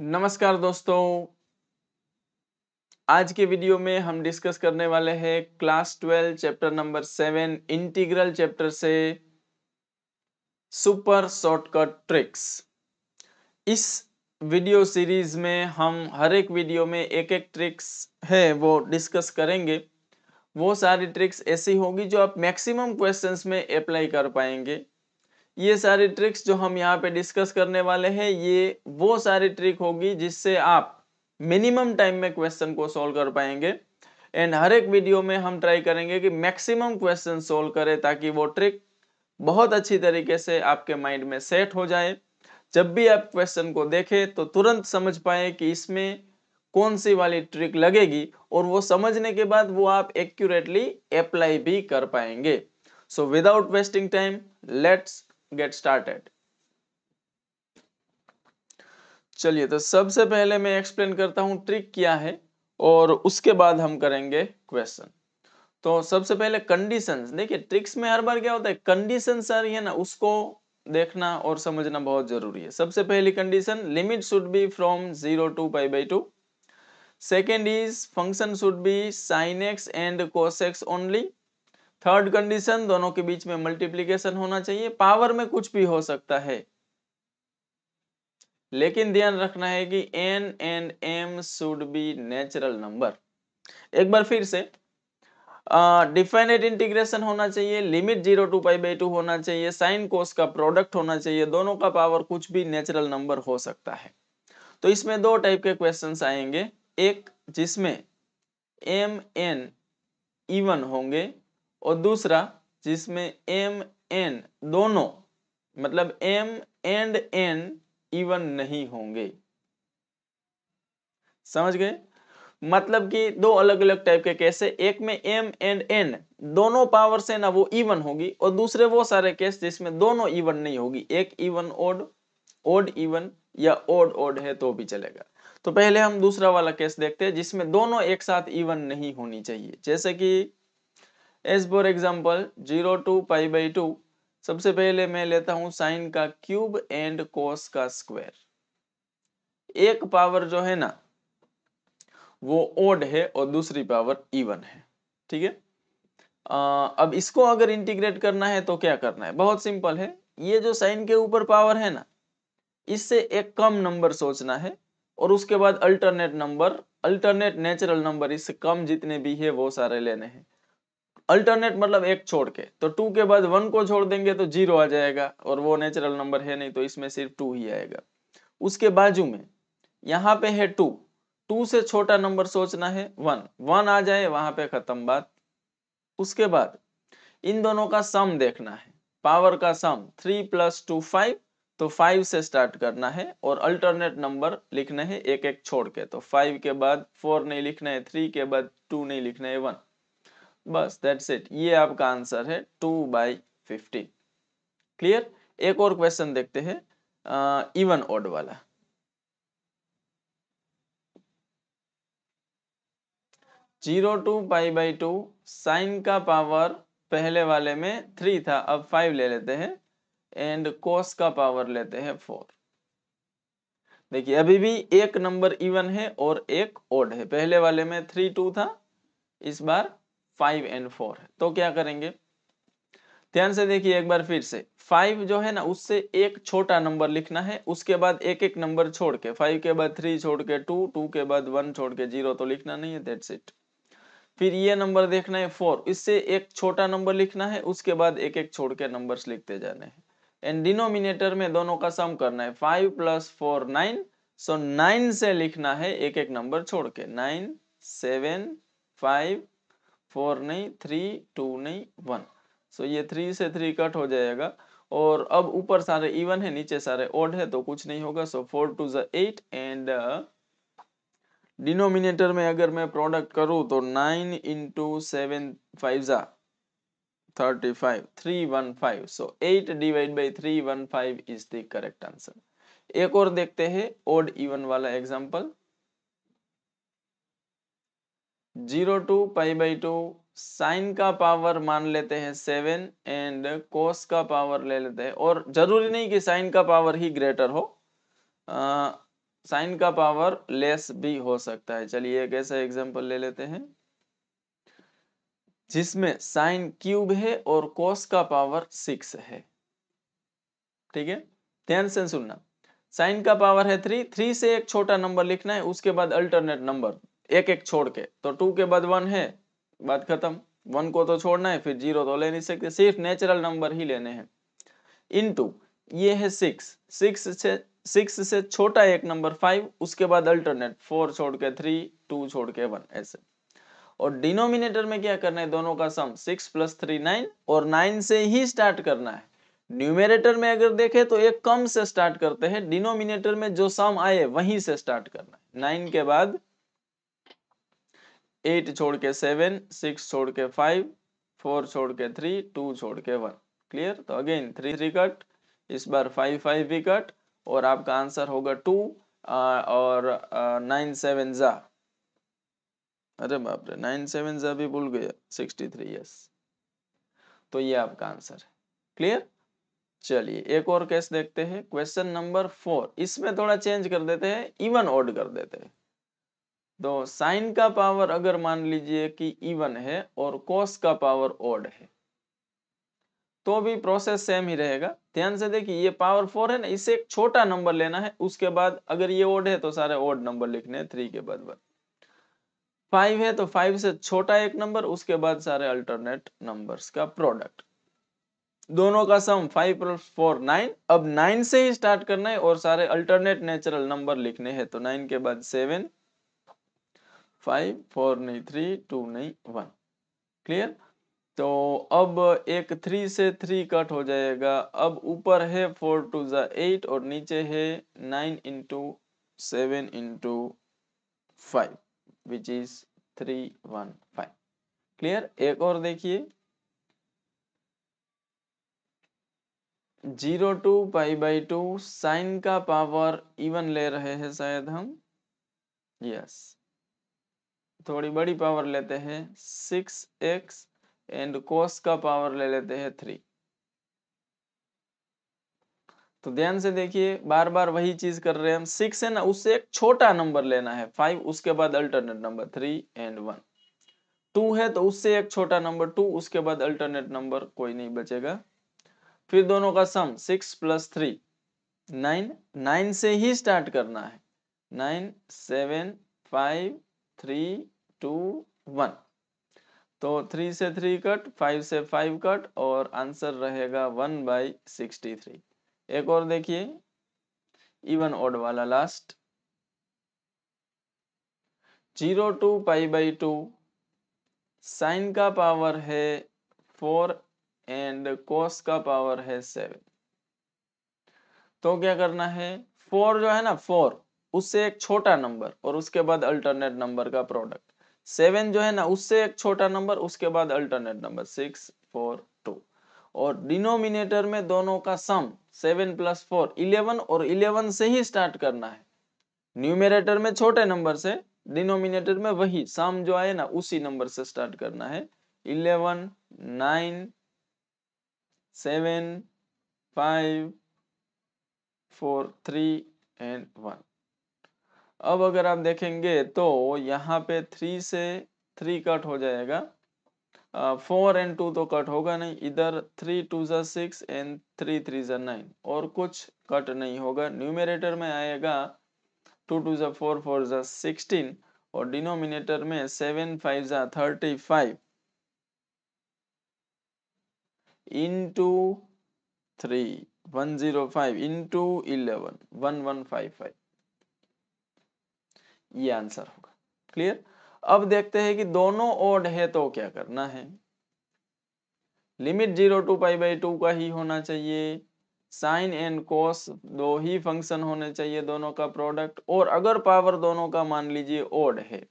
नमस्कार दोस्तों आज के वीडियो में हम डिस्कस करने वाले हैं class twelve chapter number seven integral chapter से सुपर शॉर्टकट ट्रिक्स इस वीडियो सीरीज में हम हर एक वीडियो में एक एक ट्रिक्स है वो डिस्कस करेंगे वो सारी ट्रिक्स ऐसी होगी जो आप मैक्सिमम क्वेश्चंस में अप्लाई कर पाएंगे ये सारी ट्रिक्स जो हम यहाँ पे डिस्कस करने वाले हैं ये वो सारी ट्रिक होगी जिससे आप मिनिमम टाइम में क्वेश्चन को सॉल्व कर पाएंगे एंड हर एक वीडियो में हम ट्राई करेंगे कि मैक्सिमम क्वेश्चन सोल्व करें ताकि वो ट्रिक बहुत अच्छी तरीके से आपके माइंड में सेट हो जाए जब भी आप क्वेश्चन को देखें तो तुरंत समझ पाए कि इसमें कौन सी वाली ट्रिक लगेगी और वो समझने के बाद वो आप एक्यूरेटली अप्लाई भी कर पाएंगे so without wasting time let's get started चलिए तो सबसे पहले मैं एक्सप्लेन करता हूं ट्रिक क्या है और उसके बाद हम करेंगे क्वेश्चन तो सबसे पहले कंडीशन देखिए ट्रिक्स में हर बार क्या होता है कंडीशन आ रही है ना उसको देखना और समझना बहुत जरूरी है सबसे पहली condition limit should be from zero to pi by two second is function should be sine x and cos x only third condition दोनों के बीच में मल्टीप्लीकेशन होना चाहिए पावर में कुछ भी हो सकता है लेकिन ध्यान रखना है कि n and m should be natural number एक बार फिर से डिफाइनेट इंटीग्रेशन होना चाहिए limit zero to pi by two होना चाहिए साइन कोस का प्रोडक्ट होना चाहिए दोनों का पावर कुछ भी नेचुरल नंबर हो सकता है तो इसमें दो टाइप के क्वेश्चन आएंगे एक जिसमें एम एन इवन होंगे और दूसरा जिसमें एम एन दोनों मतलब एम एंड एन इवन नहीं होंगे समझ गए मतलब कि दो अलग अलग टाइप के केस है एक में एम एंड एन दोनों पावर से ना वो इवन होगी और दूसरे वो सारे केस जिसमें दोनों इवन नहीं होगी एक इवन ओड ओड इवन या ओड ओड है तो भी चलेगा तो पहले हम दूसरा वाला केस देखते हैं जिसमें दोनों एक साथ इवन नहीं होनी चाहिए जैसे कि as for example zero to pi by two सबसे पहले मैं लेता हूं साइन का क्यूब एंड कोस का स्क्वायर एक पावर जो है ना वो ओड है और दूसरी पावर इवन है ठीक है अब इसको अगर इंटीग्रेट करना है तो क्या करना है बहुत सिंपल है ये जो साइन के ऊपर पावर है ना इससे एक कम नंबर सोचना है और उसके बाद alternate number alternate natural number इससे कम जितने भी है वो सारे लेने हैं अल्टरनेट मतलब एक छोड़ के तो टू के बाद वन को छोड़ देंगे तो जीरो आ जाएगा और वो नेचुरल नंबर है नहीं तो इसमें सिर्फ टू ही आएगा उसके बाजू में यहाँ पे है टू टू से छोटा नंबर सोचना है वन वन आ जाए वहां पे खत्म बात उसके बाद इन दोनों का सम देखना है पावर का sum three plus two five तो फाइव से स्टार्ट करना है और अल्टरनेट नंबर लिखना है एक एक छोड़ के तो फाइव के बाद फोर नहीं लिखना है थ्री के बाद टू नहीं लिखना है वन बस दैट्स इट ये आपका आंसर है टू बाई फिफ्टीन क्लियर एक और क्वेश्चन देखते हैं इवन ऑड वाला zero to pi by two sine का पावर पहले वाले में थ्री था अब फाइव ले लेते हैं एंड कोस का पावर लेते हैं फोर देखिए अभी भी एक नंबर इवन है और एक ओड है पहले वाले में थ्री टू था इस बार फाइव एन फोर है तो क्या करेंगे ध्यान से देखिए एक बार फिर से फाइव जो है ना उससे एक छोटा नंबर लिखना है उसके बाद एक एक नंबर छोड़ के फाइव के बाद थ्री छोड़ के टू टू के बाद वन छोड़ के जीरो तो लिखना नहीं है दैट्स इट फिर ये नंबर देखना है फोर इससे एक छोटा नंबर लिखना है उसके बाद एक एक छोड़ के नंबर लिखते जाने हैं एंड डिनोमिनेटर में दोनों का सम करना है five plus four nine so nine से लिखना है एक एक नंबर छोड़ के नाइन सेवन फाइव फोर नहीं थ्री टू नहीं वन सो ये थ्री से थ्री कट हो जाएगा और अब ऊपर सारे इवन है नीचे सारे ओड है तो कुछ नहीं होगा सो फोर टू जट एंड डिनोमिनेटर में अगर मैं प्रोडक्ट करूं तो नाइन इंटू सेवन फाइव जा thirty five three one five so eight divide by three one five is the correct answer एक और देखते हैं ओड इवन वाला example zero to pi by two sine का पावर मान लेते हैं सेवन एंड कोस का पावर ले लेते हैं और जरूरी नहीं कि साइन का पावर ही ग्रेटर हो साइन का पावर लेस भी हो सकता है चलिए एक ऐसा एग्जांपल ले लेते हैं जिसमें साइन क्यूब है और कोस का पावर सिक्स है ठीक है ध्यान से सुनना साइन का पावर है थ्री थ्री से एक छोटा नंबर लिखना है उसके बाद अल्टरनेट नंबर एक एक छोड़ के तो टू के बाद वन है बात खत्म वन को तो छोड़ना है फिर जीरो तो ले नहीं सकते सिर्फ नेचुरल नंबर ही लेने हैं इनटू ये है सिक्स सिक्स से सिक्स से छोटा एक नंबर फाइव उसके बाद अल्टरनेट फोर छोड़ के थ्री टू छोड़ के वन ऐसे और डिनोमिनेटर में क्या करना है दोनों का sum six plus three nine और नाइन से ही स्टार्ट करना है न्यूमेरेटर में अगर देखें तो एक कम से स्टार्ट करते हैं डिनोमिनेटर में जो सम आए वहीं से स्टार्ट करना है नाइन के बाद एट छोड़ के सेवन सिक्स छोड़ के फाइव फोर छोड़ के थ्री टू छोड़ के वन क्लियर तो अगेन थ्री थ्री कट इस बार फाइव फाइव भी कट और आपका आंसर होगा टू और नाइन सेवन जा अरे बाप रे नाइन सेवन जा भी भूल गया सिक्सटी थ्री यस तो ये आपका आंसर है क्लियर चलिए एक और केस देखते हैं क्वेश्चन नंबर फोर इसमें थोड़ा चेंज कर देते हैं इवन ऑड कर देते हैं तो साइन का पावर अगर मान लीजिए कि इवन है और कोस का पावर ओड है तो भी प्रोसेस सेम ही रहेगा ध्यान से देखिए ये पावर फोर है ना इसे एक छोटा नंबर लेना है उसके बाद अगर ये ओड है तो सारे ओड नंबर लिखने हैं थ्री के बाद बाद फाइव है तो फाइव से छोटा एक नंबर उसके बाद सारे अल्टरनेट नंबर्स का प्रोडक्ट दोनों का sum five plus four nine अब नाइन से ही स्टार्ट करना है और सारे अल्टरनेट नेचुरल नंबर लिखने हैं तो नाइन के बाद सेवन फाइव फोर नहीं थ्री टू नहीं वन क्लियर तो अब एक थ्री से थ्री कट हो जाएगा अब ऊपर है फोर टू ज एट और नीचे है nine into seven into five which is three one five clear एक और देखिए zero to pi by two sine का पावर इवन ले रहे हैं शायद हम यस थोड़ी बड़ी पावर लेते हैं सिक्स एक्स एंड कोस का पावर ले लेते हैं थ्री तो ध्यान से देखिए बार बार वही चीज कर रहे हैं हम सिक्स है ना उससे एक छोटा नंबर लेना है फाइव उसके बाद alternate number three and one two है तो उससे एक छोटा नंबर टू उसके बाद अल्टरनेट नंबर कोई नहीं बचेगा फिर दोनों का sum six plus three nine nine से ही स्टार्ट करना है nine seven five three two one तो थ्री से थ्री कट फाइव से फाइव कट और आंसर रहेगा वन बाई सिक्सटी थ्री एक और देखिए इवन ओड वाला last zero to pi by two sine का पावर है फोर एंड कोस का पावर है सेवन तो क्या करना है फोर जो है ना फोर उससे एक छोटा नंबर और उसके बाद अल्टरनेट नंबर का प्रोडक्ट सेवन जो है ना उससे एक छोटा नंबर उसके बाद alternate number six four two और डिनोमिनेटर में दोनों का sum seven plus four eleven और इलेवन से ही स्टार्ट करना है न्यूमिनेटर में छोटे नंबर से डिनोमिनेटर में वही सम जो आए ना उसी नंबर से स्टार्ट करना है eleven nine seven five four three and one अब अगर आप देखेंगे तो यहाँ पे थ्री से थ्री कट हो जाएगा फोर एंड टू तो कट होगा नहीं इधर थ्री टू ज़ा सिक्स एंड थ्री थ्री ज़ा नाइन और कुछ कट नहीं होगा न्यूमिनेटर में आएगा टू टू ज फोर फोर ज़ा सिक्सटीन और डिनोमिनेटर में सेवन फाइव ज़ा thirty five into three one zero five into eleven one one five five ये आंसर होगा क्लियर अब देखते हैं कि दोनों ओड है तो क्या करना है limit zero to pi by two का ही होना चाहिए साइन एंड कोस दो ही फंक्शन होने चाहिए दोनों का प्रोडक्ट और अगर पावर दोनों का मान लीजिए ओड है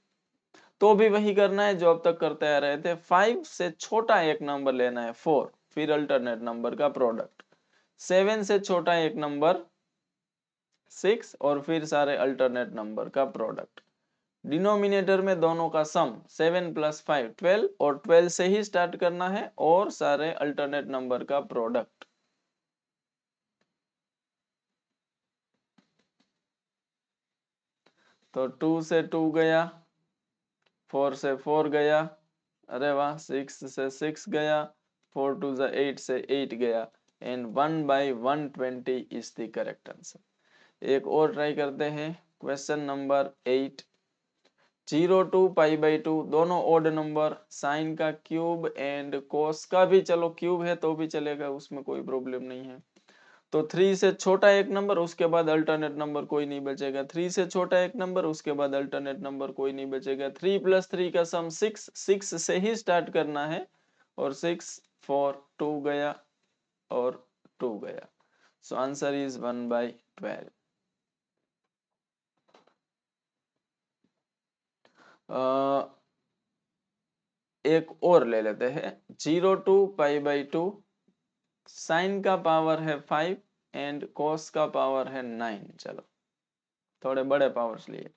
तो भी वही करना है जो अब तक करते आ रहे थे फाइव से छोटा एक नंबर लेना है फोर फिर अल्टरनेट नंबर का प्रोडक्ट सेवन से छोटा एक नंबर सिक्स और फिर सारे अल्टरनेट नंबर का प्रोडक्ट डिनोमिनेटर में दोनों का sum seven plus five twelve और ट्वेल्व से ही स्टार्ट करना है और सारे अल्टरनेट नंबर का प्रोडक्ट तो टू से टू गया फोर से फोर गया अरे वाह सिक्स से सिक्स गया फोर टू से एट से एट गया and one by one twenty is the correct answer एक और ट्राई करते हैं question number eight zero to pi by two दोनों ओड नंबर साइन का क्यूब एंड कोस का भी चलो क्यूब है तो भी चलेगा उसमें कोई प्रॉब्लम नहीं है तो थ्री से छोटा एक नंबर उसके बाद अल्टरनेट नंबर कोई नहीं बचेगा थ्री से छोटा एक नंबर उसके बाद अल्टरनेट नंबर कोई नहीं बचेगा थ्री प्लस थ्री का सम सिक्स सिक्स से ही स्टार्ट करना है और सिक्स फोर टू गया और टू गया so answer is one by twelve एक और ले लेते हैं zero to pi by two sine का पावर है फाइव एंड कॉस का पावर है नाइन चलो थोड़े बड़े पावर्स लिए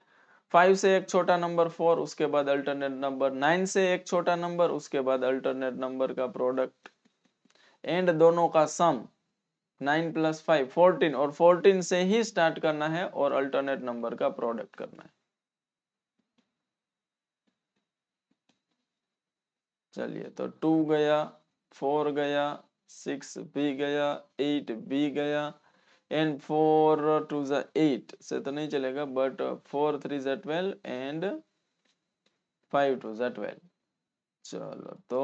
फाइव से एक छोटा नंबर फोर उसके बाद अल्टरनेट नंबर नाइन से एक छोटा नंबर उसके बाद अल्टरनेट नंबर का प्रोडक्ट एंड दोनों का sum nine plus five fourteen और फोर्टीन से ही स्टार्ट करना है और अल्टरनेट नंबर का प्रोडक्ट करना है चलिए तो टू गया फोर गया सिक्स भी गया एट भी गया एंड फोर टू ज एट से तो नहीं चलेगा बट फोर थ्री ज ट्वेल्व एंड फाइव टू ज ट्वेल्व चलो तो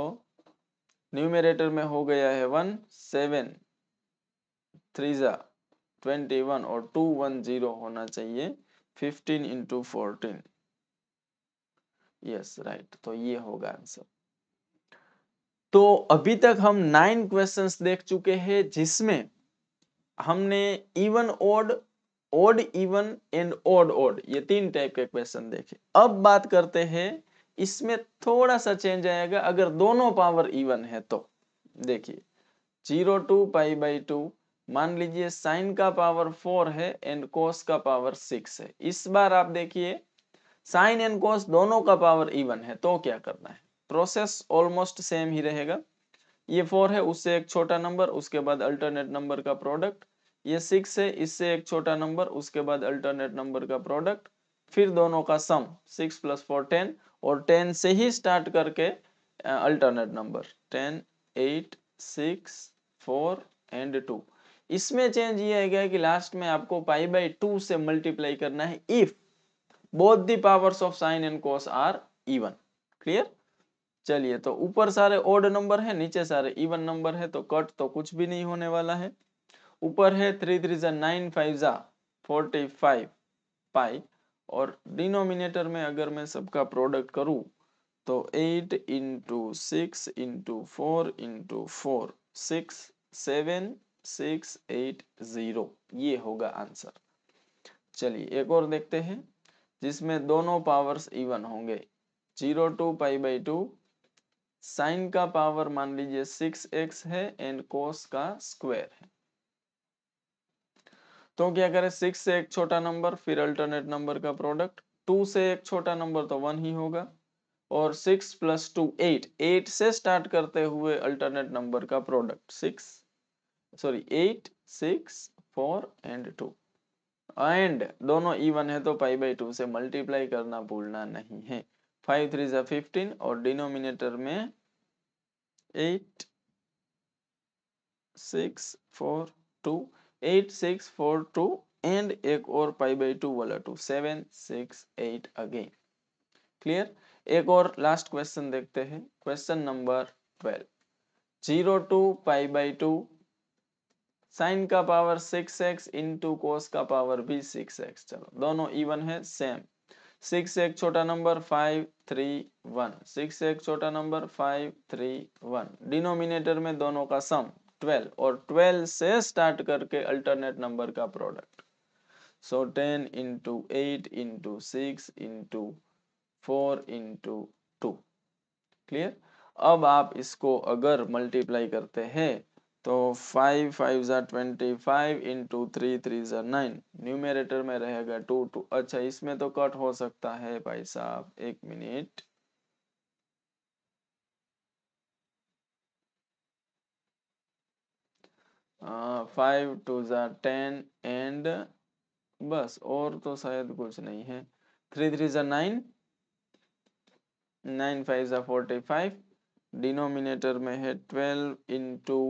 न्यूमेरेटर में हो गया है वन सेवन थ्री ज ट्वेंटी वन और टू वन जीरो होना चाहिए fifteen into fourteen yes right तो ये होगा आंसर तो अभी तक हम नाइन क्वेश्चंस देख चुके हैं जिसमें हमने even odd odd even and odd odd ये तीन टाइप के क्वेश्चन देखे अब बात करते हैं इसमें थोड़ा सा चेंज आएगा अगर दोनों पावर इवन है तो देखिए zero to pi by two मान लीजिए साइन का पावर फोर है एंड कोस का पावर सिक्स है इस बार आप देखिए साइन एंड कोस दोनों का पावर इवन है तो क्या करना है प्रोसेस ऑलमोस्ट सेम ही रहेगा ये फोर है उससे एक छोटा नंबर उसके बाद अल्टरनेट नंबर का प्रोडक्ट ये सिक्स है इससे एक छोटा नंबर उसके बाद अल्टरनेट नंबर का प्रोडक्ट फिर दोनों का sum six plus four ten और टेन से ही स्टार्ट करके alternate number ten eight six four and two इसमें चेंज ये है कि लास्ट में आपको पाई बाई टू से मल्टीप्लाई करना है if both the powers of sine and cos are even clear चलिए तो ऊपर सारे ओड नंबर है नीचे सारे इवन नंबर है तो कट तो कुछ भी नहीं होने वाला है ऊपर है थ्री थ्री जा नाइन फाइव जा फोर्टी फाइव पाई और डिनोमिनेटर में अगर मैं सबका प्रोडक्ट करूं तो eight into six into four into four six seven six eight zero ये होगा आंसर चलिए एक और देखते हैं जिसमें दोनों पावर्स इवन होंगे zero to pi by two sine का पावर मान लीजिए सिक्स एक्स है एंड कोस का स्क्वायर है तो क्या करें सिक्स से एक छोटा नंबर फिर अल्टरनेट नंबर का प्रोडक्ट टू से एक छोटा नंबर तो वन ही होगा और six plus two eight eight से स्टार्ट करते हुए अल्टरनेट नंबर का product six sorry eight six four and two and दोनों इवन है तो पाई बाई टू से मल्टीप्लाई करना भूलना नहीं है फाइव थ्री ज़ा फिफ्टीन और डिनोमिनेटर में eight six four two eight six four two and एक और पाई बाई टू वाला two seven six eight again clear एक और लास्ट क्वेश्चन देखते हैं question number twelve zero to pi by two sine का power six x into cos का power भी सिक्स एक्स चलो दोनों इवन है सेम सिक्स एक छोटा number five three one six एक छोटा number five three one denominator में दोनों का सम ट्वेल्व और ट्वेल्व से स्टार्ट करके अल्टरनेट नंबर का product so ten into eight into six into four into two clear अब आप इसको अगर मल्टीप्लाई करते हैं तो फाइव फाइव ज़ा twenty five into three three ज़ा नाइन न्यूमेरेटर में रहेगा टू टू अच्छा इसमें तो कट हो सकता है भाई साहब एक मिनट फाइव टू ज़ा टेन एंड बस और तो शायद कुछ नहीं है थ्री थ्री ज़ा नाइन नाइन फाइव ज़ा फोर्टी फाइव डिनोमिनेटर में है ट्वेल्व इंटू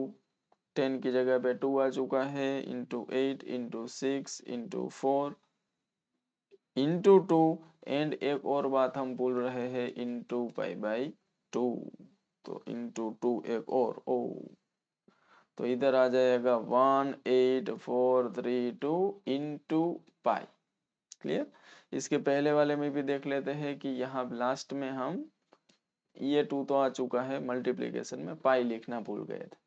टेन की जगह पे टू आ चुका है into eight into six into four into two and एक और बात हम बोल रहे हैं इंटू पाई बाई टू तो इंटू टू एक और ओ तो इधर आ जाएगा one eight four three two into pi clear इसके पहले वाले में भी देख लेते हैं कि यहाँ लास्ट में हम ये टू तो आ चुका है मल्टीप्लीकेशन में पाई लिखना भूल गए थे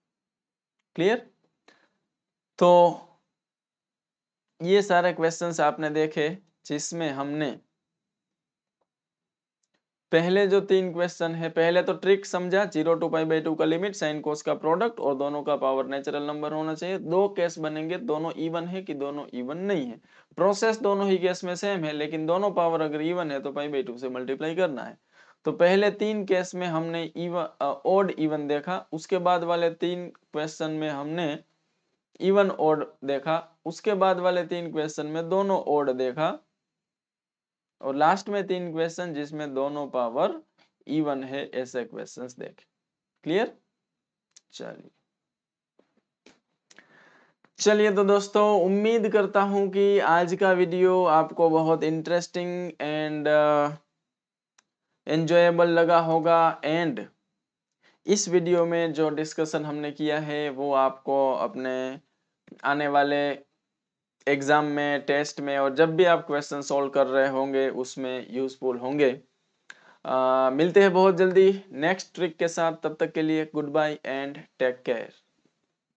क्लियर तो ये सारे क्वेश्चंस आपने देखे जिसमें हमने पहले जो तीन क्वेश्चन है पहले तो ट्रिक समझा zero to pi by two का लिमिट साइन कोस का प्रोडक्ट और दोनों का पावर नेचुरल नंबर होना चाहिए दो केस बनेंगे दोनों इवन है कि दोनों इवन नहीं है प्रोसेस दोनों ही केस में सेम है लेकिन दोनों पावर अगर इवन है तो पाई बाई टू से मल्टीप्लाई करना है तो पहले तीन केस में हमने इवन ओड इवन देखा उसके बाद वाले तीन क्वेश्चन में हमने इवन ओड देखा उसके बाद वाले तीन क्वेश्चन में दोनों ओड देखा और लास्ट में तीन क्वेश्चन जिसमें दोनों पावर इवन है ऐसे क्वेश्चन देखे क्लियर चलिए चलिए तो दोस्तों उम्मीद करता हूं कि आज का वीडियो आपको बहुत इंटरेस्टिंग एंड uh, एन्जॉयबल लगा होगा एंड इस वीडियो में जो डिस्कशन हमने किया है वो आपको अपने आने वाले एग्ज़ाम में टेस्ट में और जब भी आप क्वेश्चन सॉल्व कर रहे होंगे उसमें यूज़फुल होंगे आ, मिलते हैं बहुत जल्दी नेक्स्ट ट्रिक के साथ तब तक के लिए good bye and take care